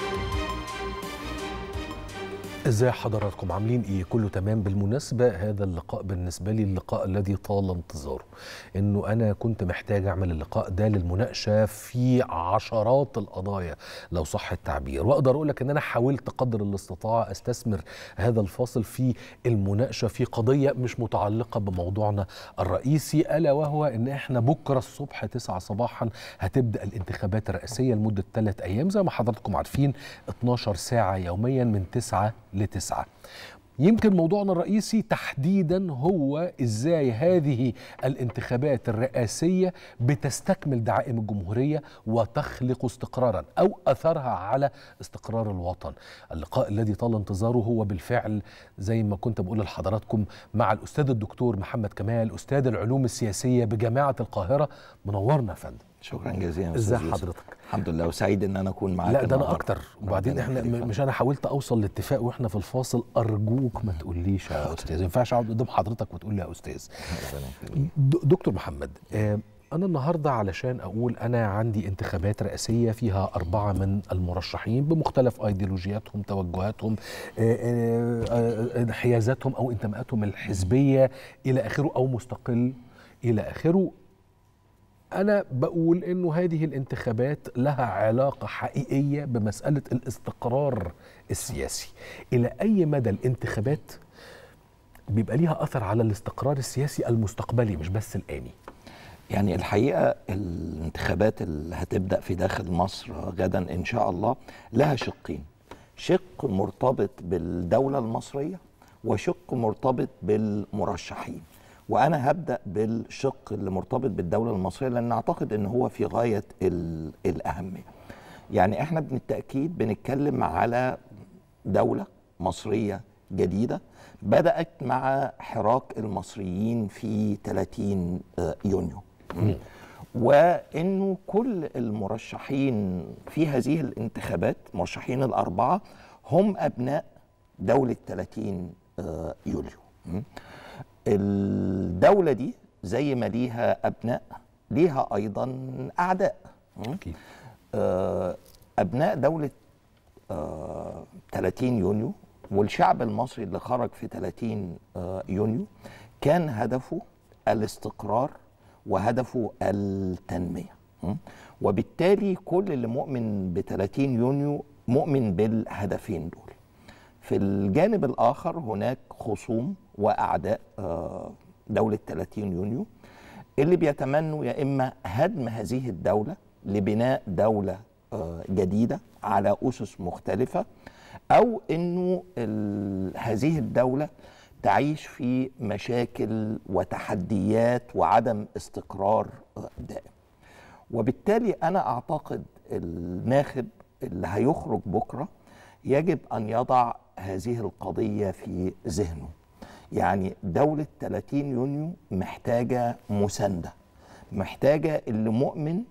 Thank you. ازاي حضراتكم عاملين ايه كله تمام بالمناسبه هذا اللقاء بالنسبه لي اللقاء الذي طال انتظاره انه انا كنت محتاج اعمل اللقاء ده للمناقشه في عشرات القضايا لو صح التعبير واقدر اقول لك ان انا حاولت قدر الاستطاعه استثمر هذا الفاصل في المناقشه في قضيه مش متعلقه بموضوعنا الرئيسي الا وهو ان احنا بكره الصبح 9 صباحا هتبدا الانتخابات الرئاسيه لمده 3 ايام زي ما حضراتكم عارفين 12 ساعه يوميا من 9 لتسعة يمكن موضوعنا الرئيسي تحديدا هو ازاي هذه الانتخابات الرئاسيه بتستكمل دعائم الجمهوريه وتخلق استقرارا او اثرها على استقرار الوطن. اللقاء الذي طال انتظاره هو بالفعل زي ما كنت بقول لحضراتكم مع الاستاذ الدكتور محمد كمال استاذ العلوم السياسيه بجامعه القاهره منورنا يا فندم. شكرا جزيلا ازي حضرتك الحمد لله وسعيد ان انا اكون معاك لا ده انا اكتر وبعدين احنا مش انا حاولت اوصل لاتفاق واحنا في الفاصل ارجوك ما تقوليش يا استاذ ما ينفعش اقعد قدام حضرتك وتقول لي يا استاذ دكتور محمد آه، أنا النهاردة علشان أقول أنا عندي انتخابات رئاسية فيها أربعة من المرشحين بمختلف أيديولوجياتهم توجهاتهم آه، آه، انحيازاتهم أو انتماءاتهم الحزبية إلى آخره أو مستقل إلى آخره أنا بقول إنه هذه الانتخابات لها علاقة حقيقية بمسألة الاستقرار السياسي إلى أي مدى الانتخابات بيبقى ليها أثر على الاستقرار السياسي المستقبلي مش بس الآني يعني الحقيقة الانتخابات اللي هتبدأ في داخل مصر غدا إن شاء الله لها شقين شق مرتبط بالدولة المصرية وشق مرتبط بالمرشحين وانا هبدا بالشق اللي مرتبط بالدوله المصريه لان اعتقد ان هو في غايه الاهميه يعني احنا بالتاكيد بنتكلم على دوله مصريه جديده بدات مع حراك المصريين في 30 آه، يونيو وانه كل المرشحين في هذه الانتخابات مرشحين الاربعه هم ابناء دوله 30 آه، يوليو الدوله دي زي ما ليها ابناء ليها ايضا اعداء اكيد آه، ابناء دوله 30 آه، يونيو والشعب المصري اللي خرج في 30 آه، يونيو كان هدفه الاستقرار وهدفه التنميه وبالتالي كل اللي مؤمن ب 30 يونيو مؤمن بالهدفين دول في الجانب الآخر هناك خصوم وأعداء آه، دولة 30 يونيو اللي بيتمنوا يا إما هدم هذه الدولة لبناء دولة آه، جديدة على أسس مختلفة أو أنه هذه الدولة تعيش في مشاكل وتحديات وعدم استقرار آه، دائم وبالتالي أنا أعتقد الناخب اللي هيخرج بكرة يجب أن يضع هذه القضية في ذهنه يعني دولة 30 يونيو محتاجة مساندة محتاجة اللي مؤمن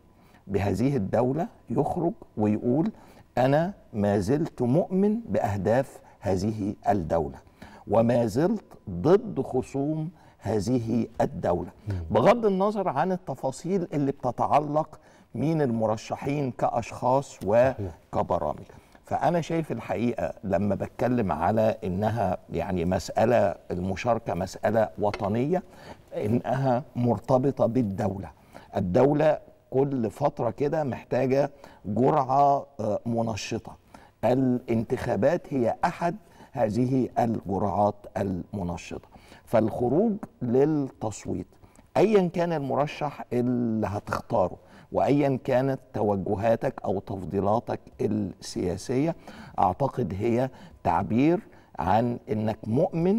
بهذه الدولة يخرج ويقول أنا ما زلت مؤمن بأهداف هذه الدولة وما زلت ضد خصوم هذه الدولة بغض النظر عن التفاصيل اللي بتتعلق مين المرشحين كأشخاص وكبرامج فأنا شايف الحقيقة لما بتكلم على إنها يعني مسألة المشاركة مسألة وطنية إنها مرتبطة بالدولة الدولة كل فترة كده محتاجة جرعة آه، منشطة الانتخابات هي أحد هذه الجرعات المنشطة فالخروج للتصويت أيا كان المرشح اللي هتختاره وايا كانت توجهاتك او تفضيلاتك السياسيه اعتقد هي تعبير عن انك مؤمن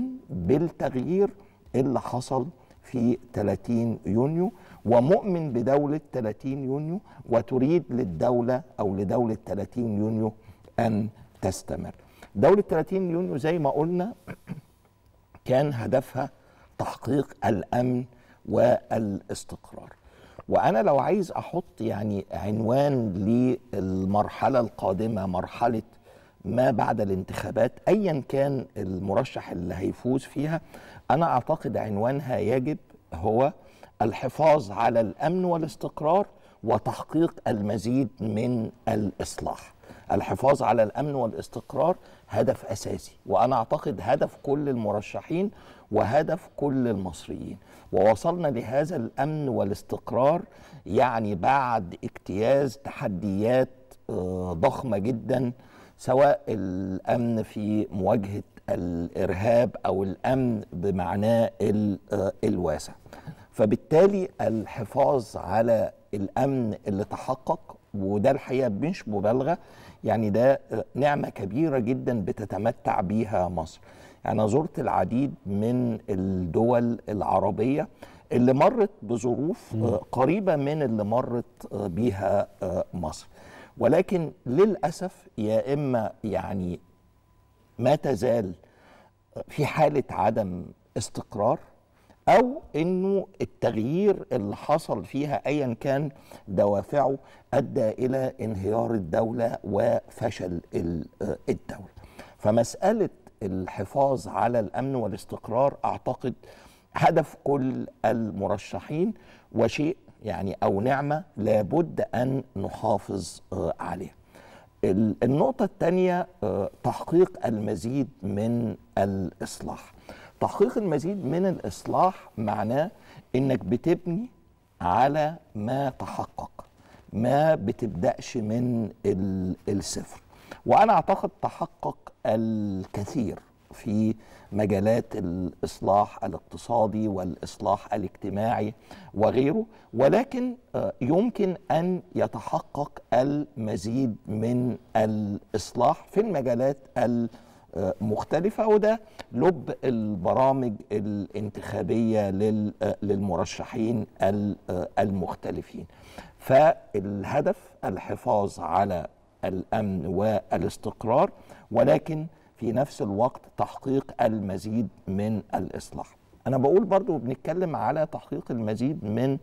بالتغيير اللي حصل في 30 يونيو ومؤمن بدولة 30 يونيو وتريد للدولة أو لدولة 30 يونيو أن تستمر دولة 30 يونيو زي ما قلنا كان هدفها تحقيق الأمن والاستقرار وانا لو عايز احط يعني عنوان للمرحله القادمه مرحله ما بعد الانتخابات ايا كان المرشح اللي هيفوز فيها انا اعتقد عنوانها يجب هو الحفاظ على الامن والاستقرار وتحقيق المزيد من الاصلاح الحفاظ على الامن والاستقرار هدف اساسي وانا اعتقد هدف كل المرشحين وهدف كل المصريين ووصلنا لهذا الامن والاستقرار يعني بعد اجتياز تحديات آه، ضخمه جدا سواء الامن في مواجهه الارهاب او الامن بمعناه آه، الواسع فبالتالي الحفاظ على الامن اللي تحقق وده الحقيقه مش مبالغه يعني ده نعمه كبيره جدا بتتمتع بيها مصر. يعني انا زرت العديد من الدول العربيه اللي مرت بظروف آه، قريبه من اللي مرت آه، بيها آه، مصر. ولكن للاسف يا اما يعني ما تزال في حاله عدم استقرار او انه التغيير اللي حصل فيها ايا كان دوافعه ادى الى انهيار الدوله وفشل آه، الدوله فمساله الحفاظ على الامن والاستقرار اعتقد هدف كل المرشحين وشيء يعني او نعمه لابد ان نحافظ آه، عليها النقطه الثانيه آه، تحقيق المزيد من الاصلاح تحقيق المزيد من الإصلاح معناه إنك بتبني على ما تحقق ما بتبدأش من الصفر وأنا أعتقد تحقق الكثير في مجالات الإصلاح الاقتصادي والإصلاح الاجتماعي وغيره ولكن آه، يمكن أن يتحقق المزيد من الإصلاح في المجالات الاقتصادية مختلفة وده لب البرامج الانتخابية للمرشحين المختلفين فالهدف الحفاظ على الأمن والاستقرار ولكن في نفس الوقت تحقيق المزيد من الإصلاح أنا بقول برضو بنتكلم على تحقيق المزيد من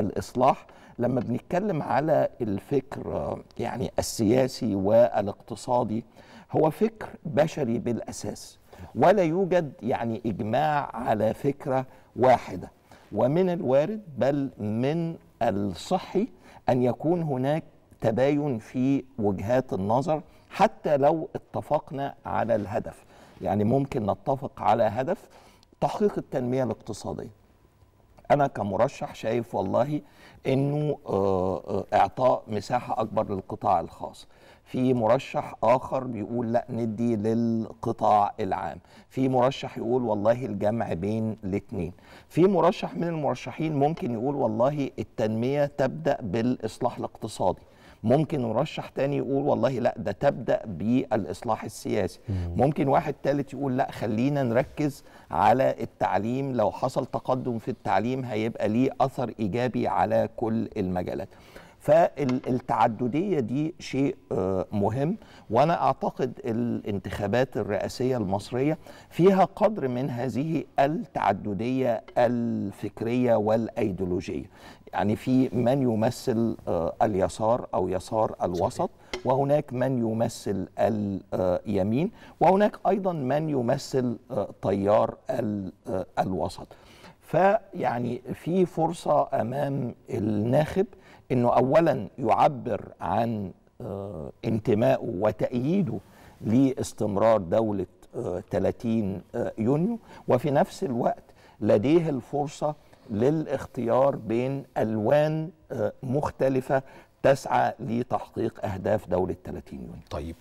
الاصلاح لما بنتكلم على الفكر يعني السياسي والاقتصادي هو فكر بشري بالاساس ولا يوجد يعني اجماع على فكره واحده ومن الوارد بل من الصحي ان يكون هناك تباين في وجهات النظر حتى لو اتفقنا على الهدف يعني ممكن نتفق على هدف تحقيق التنميه الاقتصاديه انا كمرشح شايف والله انه آه، آه، اعطاء مساحه اكبر للقطاع الخاص في مرشح اخر بيقول لا ندي للقطاع العام في مرشح يقول والله الجمع بين الاثنين في مرشح من المرشحين ممكن يقول والله التنميه تبدا بالاصلاح الاقتصادي ممكن مرشح تاني يقول والله لا ده تبدا بالاصلاح السياسي ممكن واحد تالت يقول لا خلينا نركز على التعليم لو حصل تقدم في التعليم هيبقى ليه اثر ايجابي على كل المجالات فالتعددية دي شيء آه، مهم وأنا أعتقد الانتخابات الرئاسية المصرية فيها قدر من هذه التعددية الفكرية والأيديولوجية يعني في من يمثل آه، اليسار او يسار الوسط وهناك من يمثل اليمين وهناك ايضا من يمثل تيار آه، آه، الوسط فيعني في فرصه امام الناخب انه اولا يعبر عن انتمائه وتأييده لاستمرار دولة 30 يونيو وفي نفس الوقت لديه الفرصة للاختيار بين الوان آه، مختلفه تسعى لتحقيق اهداف دوله 30 يونيو. طيب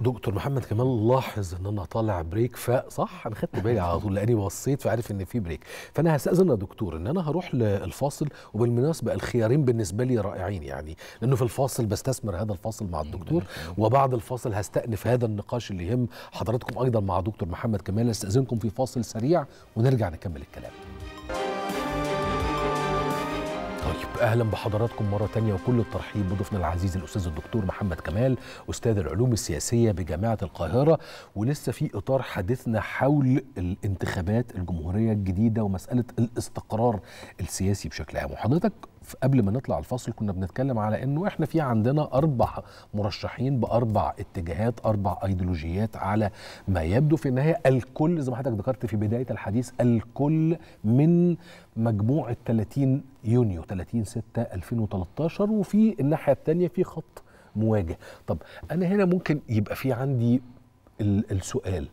دكتور محمد كمال لاحظ ان انا طالع بريك فصح انا خدت بالي على طول لاني بصيت فعارف ان في بريك فانا هستاذن يا دكتور ان انا هروح للفاصل وبالمناسبه الخيارين بالنسبه لي رائعين يعني لانه في الفاصل بستثمر هذا الفاصل مع الدكتور وبعد الفاصل هستأنف هذا النقاش اللي يهم حضراتكم ايضا مع دكتور محمد كمال استاذنكم في فاصل سريع ونرجع نكمل الكلام. طيب اهلا بحضراتكم مره تانية وكل الترحيب بضيفنا العزيز الاستاذ الدكتور محمد كمال استاذ العلوم السياسيه بجامعه القاهره ولسه في اطار حديثنا حول الانتخابات الجمهوريه الجديده ومساله الاستقرار السياسي بشكل عام وحضرتك قبل ما نطلع الفصل كنا بنتكلم على انه احنا في عندنا اربع مرشحين باربع اتجاهات اربع ايديولوجيات على ما يبدو في النهايه الكل زي ما حضرتك ذكرت في بدايه الحديث الكل من مجموعه 30 يونيو 30 6 2013 وفي الناحيه الثانيه في خط مواجه طب انا هنا ممكن يبقى في عندي السؤال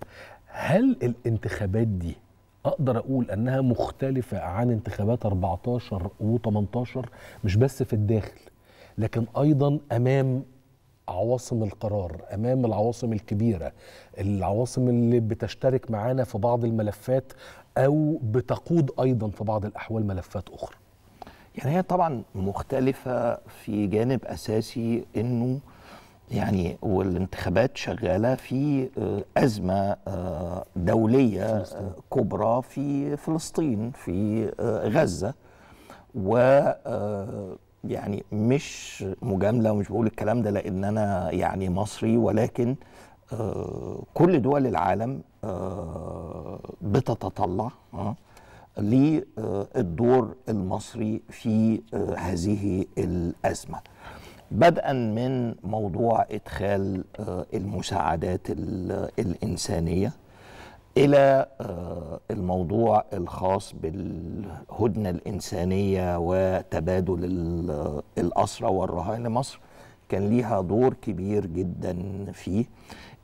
هل الانتخابات دي اقدر اقول انها مختلفه عن انتخابات 14 و18 مش بس في الداخل لكن ايضا امام عواصم القرار امام العواصم الكبيره العواصم اللي بتشترك معانا في بعض الملفات او بتقود ايضا في بعض الاحوال ملفات اخرى يعني هي طبعا مختلفه في جانب اساسي انه يعني والانتخابات شغاله في آه، ازمه آه، دوليه آه، كبرى في فلسطين في غزه و يعني مش مجامله ومش بقول الكلام ده لان انا يعني مصري ولكن كل دول العالم بتتطلع للدور المصري في هذه الازمه بدءا من موضوع ادخال آه، المساعدات الانسانيه الى آه، الموضوع الخاص بالهدنه الانسانيه وتبادل آه، الاسرى والرهائن لمصر كان ليها دور كبير جدا فيه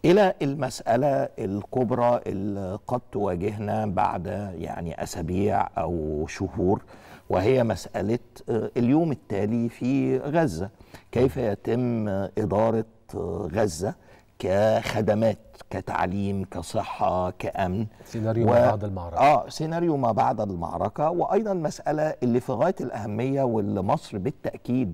الى المساله الكبرى اللي قد تواجهنا بعد يعني اسابيع او شهور وهي مسألة آه، اليوم التالي في غزة كيف يتم إدارة آه، غزة كخدمات كتعليم كصحة كأمن سيناريو و... ما بعد المعركة آه سيناريو ما بعد المعركة وأيضا مسألة اللي في غاية الأهمية واللي مصر بالتأكيد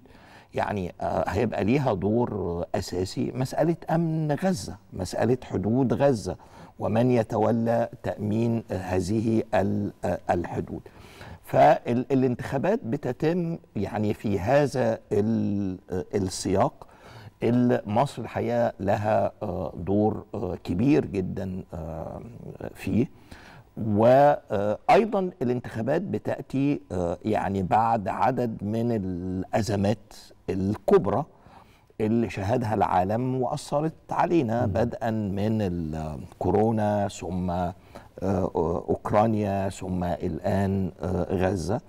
يعني آه هيبقى ليها دور أساسي مسألة أمن غزة مسألة حدود غزة ومن يتولى تأمين هذه آه، الحدود فالانتخابات بتتم يعني في هذا السياق مصر الحقيقه لها آه، دور آه، كبير جدا آه، فيه وايضا الانتخابات بتاتي يعني بعد عدد من الازمات الكبرى اللي شهدها العالم واثرت علينا بدءا من الكورونا ثم آه، اوكرانيا ثم الان آه، غزه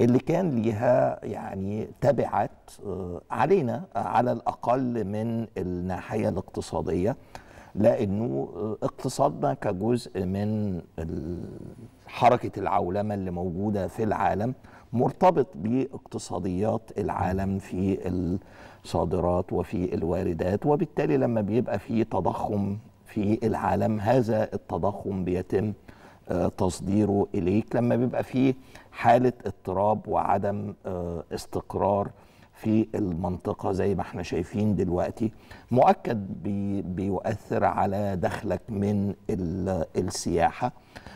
اللي كان ليها يعني تبعات آه، علينا على الاقل من الناحيه الاقتصاديه لانه اقتصادنا كجزء من حركه العولمه اللي موجوده في العالم مرتبط باقتصاديات العالم في الصادرات وفي الواردات وبالتالي لما بيبقى في تضخم في العالم هذا التضخم بيتم آه، تصديره اليك لما بيبقى في حاله اضطراب وعدم آه، استقرار في المنطقة زي ما احنا شايفين دلوقتي مؤكد بي بيؤثر على دخلك من السياحة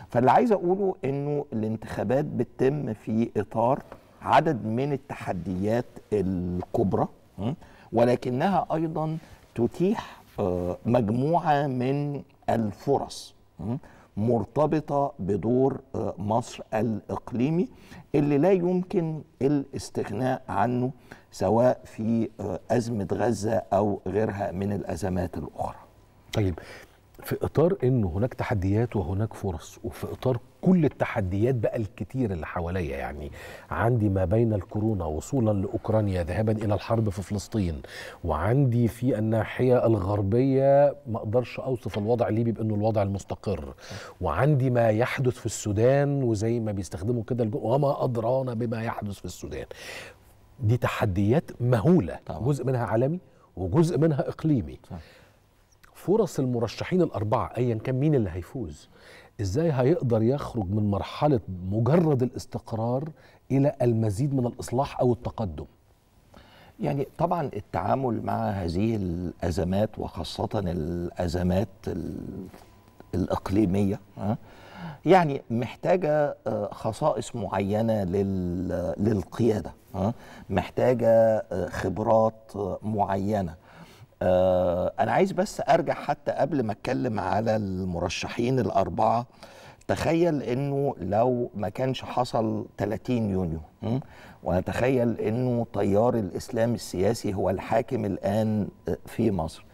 فاللي عايز أقوله أنه الانتخابات بتتم في إطار عدد من التحديات الكبرى ولكنها أيضا تتيح آه، مجموعة من الفرص مرتبطة بدور آه، مصر الإقليمي اللي لا يمكن الاستغناء عنه سواء في آه، أزمة غزة أو غيرها من الأزمات الأخرى طيب في إطار أن هناك تحديات وهناك فرص وفي إطار كل التحديات بقى الكتير اللي حواليا يعني عندي ما بين الكورونا وصولا لاوكرانيا ذهابا الى الحرب في فلسطين وعندي في الناحيه الغربيه ما اقدرش اوصف الوضع الليبي بانه الوضع المستقر وعندي ما يحدث في السودان وزي ما بيستخدموا كده وما ادرانا بما يحدث في السودان دي تحديات مهوله طبعا. جزء منها عالمي وجزء منها اقليمي صح. فرص المرشحين الاربعه ايا كان مين اللي هيفوز ازاي هيقدر يخرج من مرحله مجرد الاستقرار الى المزيد من الاصلاح او التقدم يعني طبعا التعامل مع هذه الازمات وخاصه الازمات الاقليميه ها يعني محتاجة آه، خصائص معينة للقيادة آه، محتاجة آه، خبرات معينة أنا عايز بس أرجع حتى قبل ما أتكلم على المرشحين الأربعة تخيل انه لو ما كانش حصل 30 يونيو ونتخيل انه تيار الاسلام السياسي هو الحاكم الان في مصر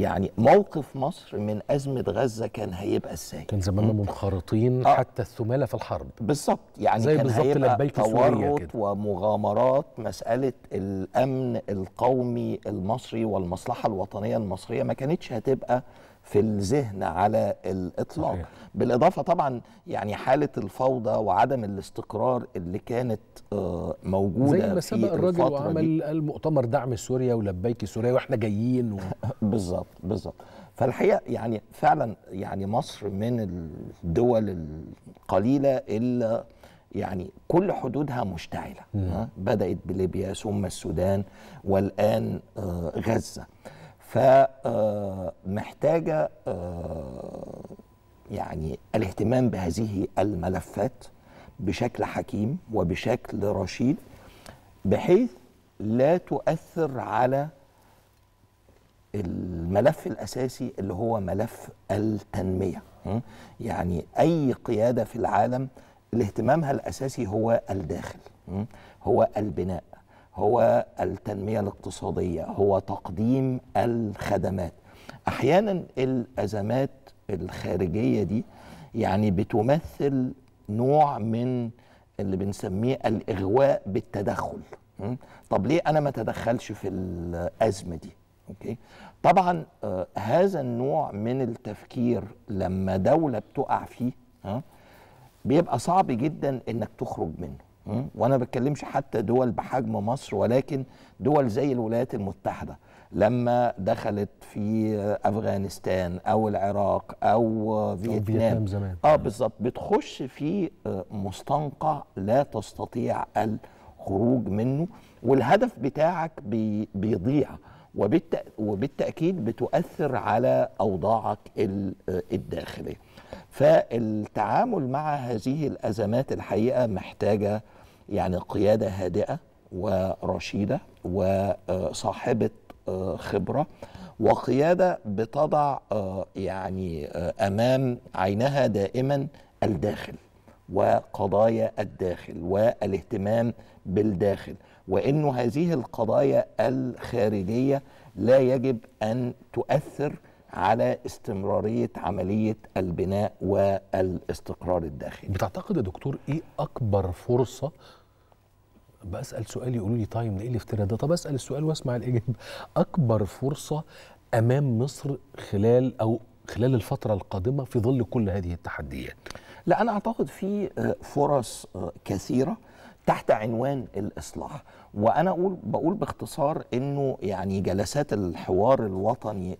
يعني موقف مصر من ازمه غزه كان هيبقى ازاي؟ كان زماننا منخرطين آه. حتى الثماله في الحرب بالظبط يعني زي كان هيبقى تورط ومغامرات مساله الامن القومي المصري والمصلحه الوطنيه المصريه ما كانتش هتبقى في الذهن على الاطلاق صحيح. بالاضافه طبعا يعني حاله الفوضى وعدم الاستقرار اللي كانت آه، موجوده زي ما سبق الراجل وعمل المؤتمر دعم سوريا ولبيك سوريا واحنا جايين و... بالظبط بالظبط فالحقيقه يعني فعلا يعني مصر من الدول القليله اللي يعني كل حدودها مشتعله بدات بليبيا ثم السودان والان آه، غزه فمحتاجة آه، آه، يعني الاهتمام بهذه الملفات بشكل حكيم وبشكل رشيد بحيث لا تؤثر على الملف الأساسي اللي هو ملف التنمية يعني أي قيادة في العالم الاهتمامها الأساسي هو الداخل هو البناء هو التنمية الاقتصادية هو تقديم الخدمات أحيانا الأزمات الخارجية دي يعني بتمثل نوع من اللي بنسميه الإغواء بالتدخل طب ليه أنا ما تدخلش في الأزمة دي أوكي؟ طبعا آه هذا النوع من التفكير لما دولة بتقع فيه ها؟ آه، بيبقى صعب جدا انك تخرج منه وانا بتكلمش حتى دول بحجم مصر ولكن دول زي الولايات المتحده لما دخلت في افغانستان او العراق او فيتنام, فيتنام زمان. اه بالظبط بتخش في آه، مستنقع لا تستطيع الخروج منه والهدف بتاعك بيضيع وبالتأكيد بتؤثر على أوضاعك آه، الداخلية فالتعامل مع هذه الأزمات الحقيقة محتاجة يعني قيادة هادئة ورشيدة وصاحبة آه، خبرة وقيادة بتضع آه، يعني آه، أمام عينها دائما الداخل وقضايا الداخل والاهتمام بالداخل وأن هذه القضايا الخارجية لا يجب أن تؤثر على استمراريه عمليه البناء والاستقرار الداخلي. بتعتقد يا دكتور ايه اكبر فرصه بسال سؤال يقولوا لي طيب ايه الافتراء ده؟ طب اسال السؤال واسمع الاجابه. اكبر فرصه امام مصر خلال او خلال الفتره القادمه في ظل كل هذه التحديات. لا انا اعتقد في آه، فرص آه، كثيره تحت عنوان الاصلاح وانا اقول بقول باختصار انه يعني جلسات الحوار الوطني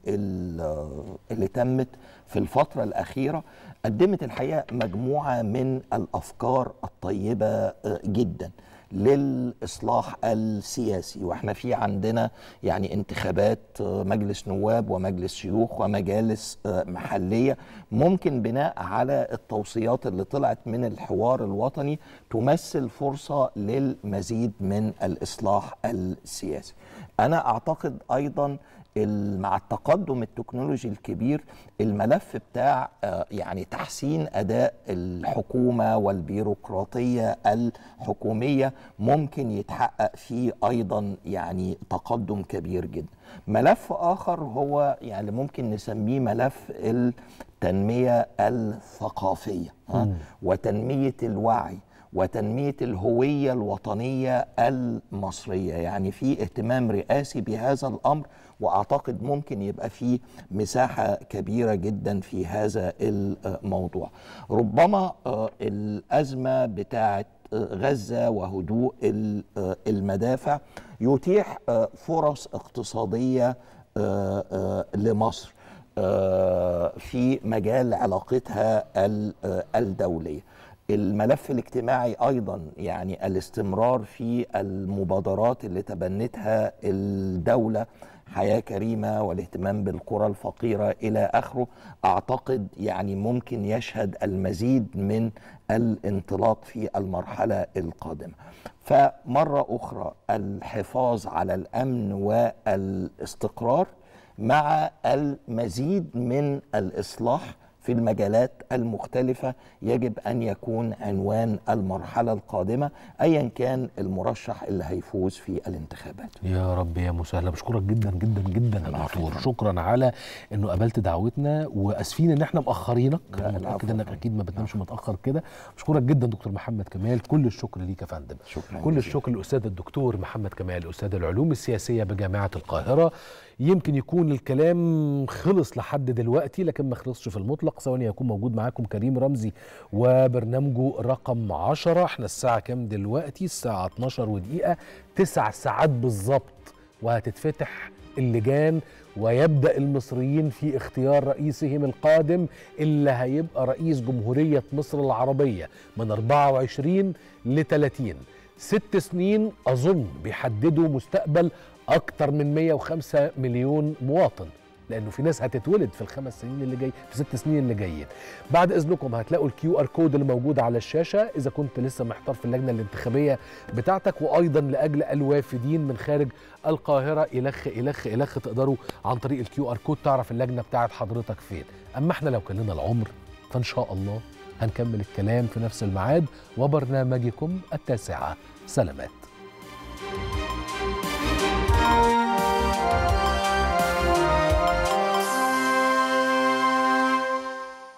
اللي تمت في الفتره الاخيره قدمت الحقيقه مجموعه من الافكار الطيبه آه، جدا للاصلاح السياسي واحنا في عندنا يعني انتخابات آه، مجلس نواب ومجلس شيوخ ومجالس آه، محليه ممكن بناء على التوصيات اللي طلعت من الحوار الوطني تمثل فرصه للمزيد من الاصلاح السياسي انا اعتقد ايضا مع التقدم التكنولوجي الكبير الملف بتاع آه، يعني تحسين اداء الحكومه والبيروقراطيه الحكوميه ممكن يتحقق فيه ايضا يعني تقدم كبير جدا. ملف اخر هو يعني ممكن نسميه ملف التنميه الثقافيه وتنميه الوعي. وتنميه الهويه الوطنيه المصريه يعني في اهتمام رئاسي بهذا الامر واعتقد ممكن يبقى في مساحه كبيره جدا في هذا الموضوع ربما آه، الازمه بتاعه آه، غزه وهدوء آه، المدافع يتيح فرص اقتصاديه لمصر في مجال علاقتها الدوليه الملف الاجتماعي ايضا يعني الاستمرار في المبادرات اللي تبنتها الدوله حياه كريمه والاهتمام بالقرى الفقيره الى اخره اعتقد يعني ممكن يشهد المزيد من الانطلاق في المرحله القادمه فمره اخرى الحفاظ على الامن والاستقرار مع المزيد من الاصلاح في المجالات المختلفة يجب أن يكون عنوان المرحلة القادمة أيا كان المرشح اللي هيفوز في الانتخابات يا رب يا مسهلة بشكرك جدا جدا جدا يا دكتور شكرا على أنه قبلت دعوتنا وأسفين أن احنا مأخرينك متأكد أنك أكيد ما بتنامش متأخر كده بشكرك جدا دكتور محمد كمال كل الشكر ليك يا فندم شكرا كل الشكر للأستاذ الدكتور محمد كمال أستاذ العلوم السياسية بجامعة القاهرة يمكن يكون الكلام خلص لحد دلوقتي لكن ما خلصش في المطلق حلقه ثواني هيكون موجود معاكم كريم رمزي وبرنامجه رقم 10 احنا الساعه كام دلوقتي الساعه 12 ودقيقه 9 ساعات بالظبط وهتتفتح اللجان ويبدا المصريين في اختيار رئيسهم القادم اللي هيبقى رئيس جمهوريه مصر العربيه من 24 ل 30 ست سنين اظن بيحددوا مستقبل اكتر من 105 مليون مواطن لانه في ناس هتتولد في الخمس سنين اللي جاي في ست سنين اللي جايين بعد اذنكم هتلاقوا الكيو ار كود اللي موجود على الشاشه اذا كنت لسه محتار في اللجنه الانتخابيه بتاعتك وايضا لاجل الوافدين من خارج القاهره الخ الخ الخ تقدروا عن طريق الكيو ار كود تعرف اللجنه بتاعت حضرتك فين اما احنا لو كلنا العمر فان شاء الله هنكمل الكلام في نفس الميعاد وبرنامجكم التاسعه سلامات thank you